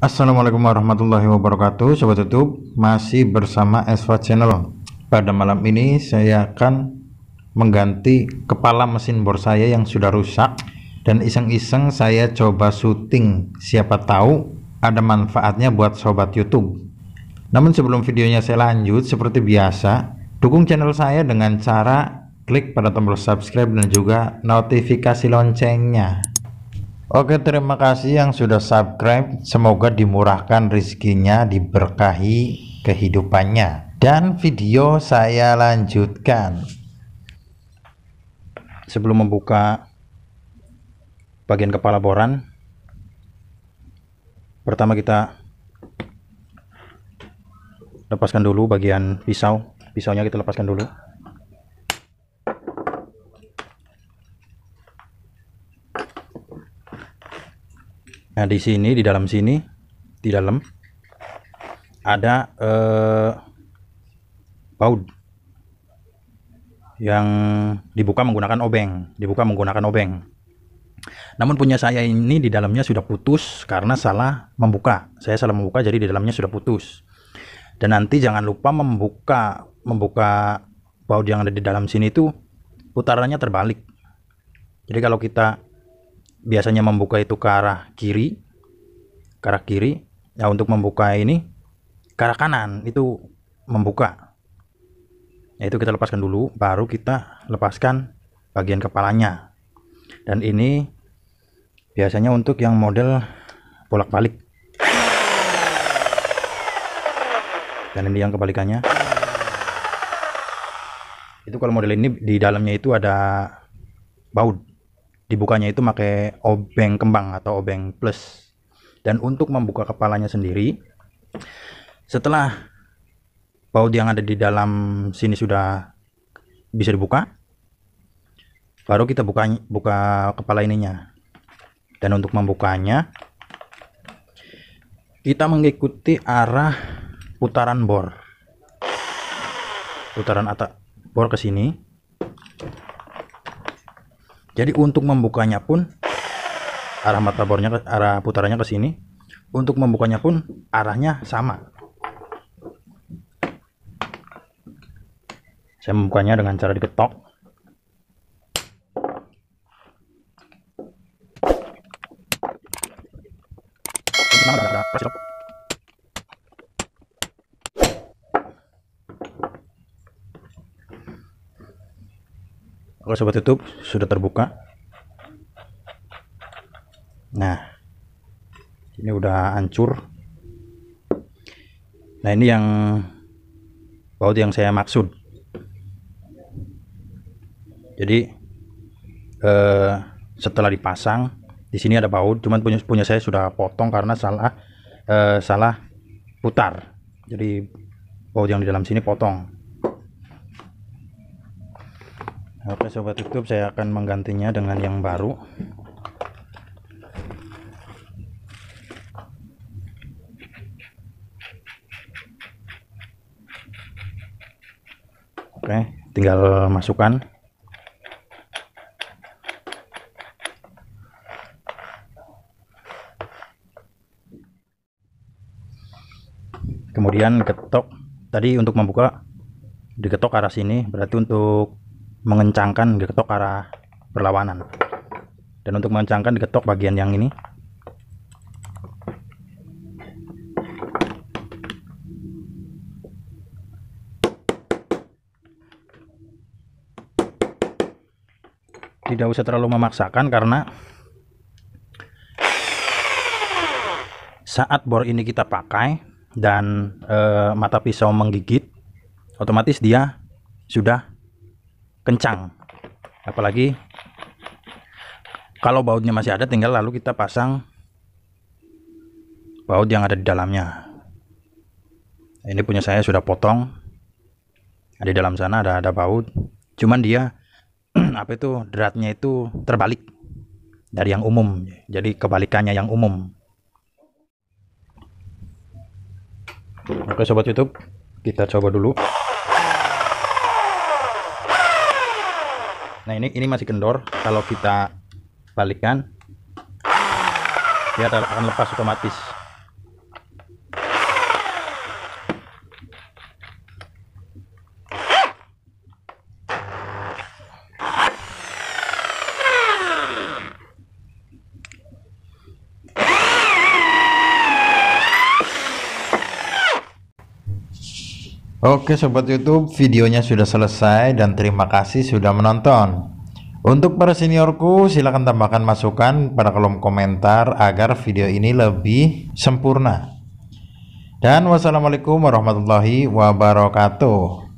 Assalamualaikum warahmatullahi wabarakatuh Sobat YouTube masih bersama Esva Channel Pada malam ini saya akan mengganti kepala mesin bor saya yang sudah rusak Dan iseng-iseng saya coba syuting Siapa tahu ada manfaatnya buat Sobat YouTube Namun sebelum videonya saya lanjut seperti biasa Dukung channel saya dengan cara klik pada tombol subscribe dan juga notifikasi loncengnya Oke, terima kasih yang sudah subscribe. Semoga dimurahkan rezekinya, diberkahi kehidupannya. Dan video saya lanjutkan. Sebelum membuka bagian kepala boran, pertama kita lepaskan dulu bagian pisau. Pisaunya kita lepaskan dulu. Nah, di sini di dalam sini di dalam ada eh, baud yang dibuka menggunakan obeng, dibuka menggunakan obeng. Namun punya saya ini di dalamnya sudah putus karena salah membuka. Saya salah membuka jadi di dalamnya sudah putus. Dan nanti jangan lupa membuka membuka baut yang ada di dalam sini itu putarannya terbalik. Jadi kalau kita biasanya membuka itu ke arah kiri ke arah kiri ya nah, untuk membuka ini ke arah kanan itu membuka ya, itu kita lepaskan dulu baru kita lepaskan bagian kepalanya dan ini biasanya untuk yang model bolak-balik dan ini yang kebalikannya itu kalau model ini di dalamnya itu ada baut Dibukanya itu pakai obeng kembang atau obeng plus. Dan untuk membuka kepalanya sendiri, setelah baut yang ada di dalam sini sudah bisa dibuka, baru kita buka buka kepala ininya. Dan untuk membukanya, kita mengikuti arah putaran bor. Putaran atau bor ke sini jadi untuk membukanya pun arah mata bornya arah putarannya ke sini untuk membukanya pun arahnya sama saya membukanya dengan cara diketok Nah, nah, Oke sobat YouTube sudah terbuka. Nah ini udah hancur. Nah ini yang baut yang saya maksud. Jadi eh, setelah dipasang di sini ada baut, cuman punya punya saya sudah potong karena salah eh, salah putar. Jadi baut yang di dalam sini potong. oke sobat youtube saya akan menggantinya dengan yang baru oke tinggal masukkan kemudian ketok tadi untuk membuka diketok arah sini berarti untuk mengencangkan diketok arah berlawanan dan untuk mengencangkan diketok bagian yang ini tidak usah terlalu memaksakan karena saat bor ini kita pakai dan e, mata pisau menggigit otomatis dia sudah kencang apalagi kalau bautnya masih ada tinggal lalu kita pasang baut yang ada di dalamnya ini punya saya sudah potong di dalam sana ada ada baut cuman dia apa itu deratnya itu terbalik dari yang umum jadi kebalikannya yang umum oke sobat youtube kita coba dulu nah ini ini masih kendor kalau kita balikan dia akan lepas otomatis Oke sobat YouTube, videonya sudah selesai dan terima kasih sudah menonton. Untuk para seniorku, silahkan tambahkan masukan pada kolom komentar agar video ini lebih sempurna. Dan wassalamualaikum warahmatullahi wabarakatuh.